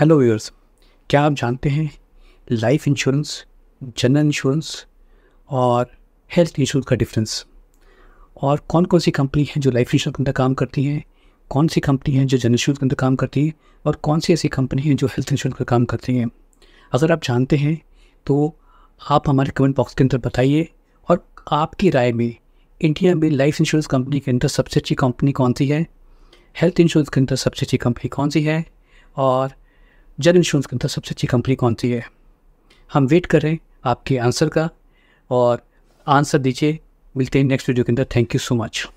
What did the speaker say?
hello viewers क्या आप जानते हैं लाइफ इंश्योरेंस जनरल इंश्योरेंस और हेल्थ इंश्योरेंस का डिफरेंस और कौन कौन सी कंपनी है जो लाइफ इंश्योरेंस के अंदर काम करती हैं कौन सी कंपनी है जो जनरल इंश्योरेंस के अंदर काम करती है और कौन सी ऐसी कंपनी है जो हेल्थ इंश्योरेंस का काम करती हैं अगर आप जानते हैं तो आप हमारे कमेंट बॉक्स के अंदर बताइए और आपकी राय में इंडिया में लाइफ इंश्योरेंस कंपनी के अंदर सबसे अच्छी कंपनी कौन सी है हेल्थ इंश्योरेंस के अंदर सबसे अच्छी कंपनी कौन सी है और जन इंश्योरेंस के अंदर सबसे अच्छी कंपनी कौन सी है हम वेट कर रहे हैं आपके आंसर का और आंसर दीजिए मिलते हैं नेक्स्ट वीडियो के अंदर थैंक यू सो मच